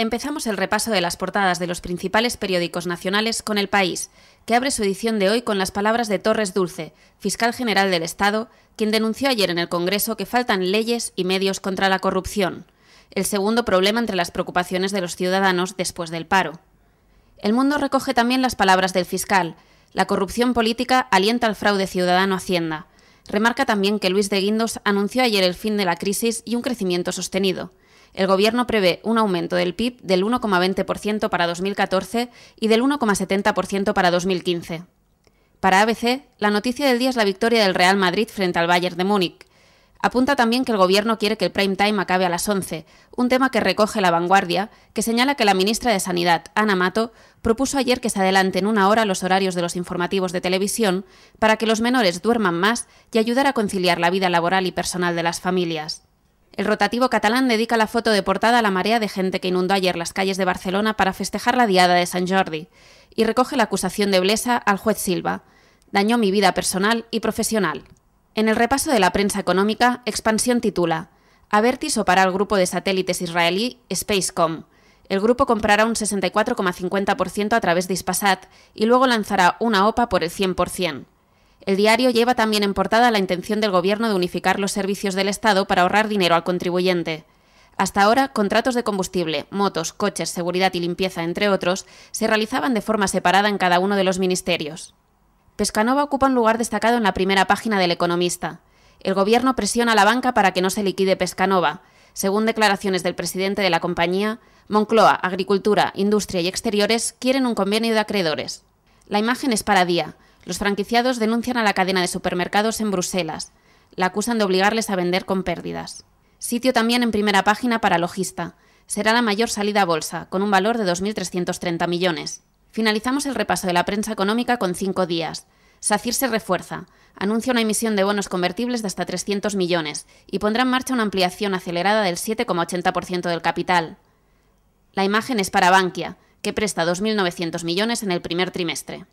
Empezamos el repaso de las portadas de los principales periódicos nacionales con El País, que abre su edición de hoy con las palabras de Torres Dulce, fiscal general del Estado, quien denunció ayer en el Congreso que faltan leyes y medios contra la corrupción, el segundo problema entre las preocupaciones de los ciudadanos después del paro. El mundo recoge también las palabras del fiscal, la corrupción política alienta al fraude ciudadano Hacienda. Remarca también que Luis de Guindos anunció ayer el fin de la crisis y un crecimiento sostenido. El Gobierno prevé un aumento del PIB del 1,20% para 2014 y del 1,70% para 2015. Para ABC, la noticia del día es la victoria del Real Madrid frente al Bayern de Múnich. Apunta también que el gobierno quiere que el prime time acabe a las 11, un tema que recoge la vanguardia, que señala que la ministra de Sanidad, Ana Mato, propuso ayer que se adelanten una hora los horarios de los informativos de televisión para que los menores duerman más y ayudar a conciliar la vida laboral y personal de las familias. El rotativo catalán dedica la foto de portada a la marea de gente que inundó ayer las calles de Barcelona para festejar la Diada de San Jordi y recoge la acusación de Blesa al juez Silva. Dañó mi vida personal y profesional. En el repaso de la prensa económica, Expansión titula Avertis para al grupo de satélites israelí Spacecom. El grupo comprará un 64,50% a través de Ispasat y luego lanzará una OPA por el 100%. El diario lleva también en portada la intención del gobierno de unificar los servicios del Estado para ahorrar dinero al contribuyente. Hasta ahora, contratos de combustible, motos, coches, seguridad y limpieza, entre otros, se realizaban de forma separada en cada uno de los ministerios. Pescanova ocupa un lugar destacado en la primera página del Economista. El gobierno presiona a la banca para que no se liquide Pescanova. Según declaraciones del presidente de la compañía, Moncloa, Agricultura, Industria y Exteriores quieren un convenio de acreedores. La imagen es para día. Los franquiciados denuncian a la cadena de supermercados en Bruselas. La acusan de obligarles a vender con pérdidas. Sitio también en primera página para Logista. Será la mayor salida a bolsa, con un valor de 2.330 millones. Finalizamos el repaso de la prensa económica con cinco días. SACIR se refuerza, anuncia una emisión de bonos convertibles de hasta 300 millones y pondrá en marcha una ampliación acelerada del 7,80% del capital. La imagen es para Bankia, que presta 2.900 millones en el primer trimestre.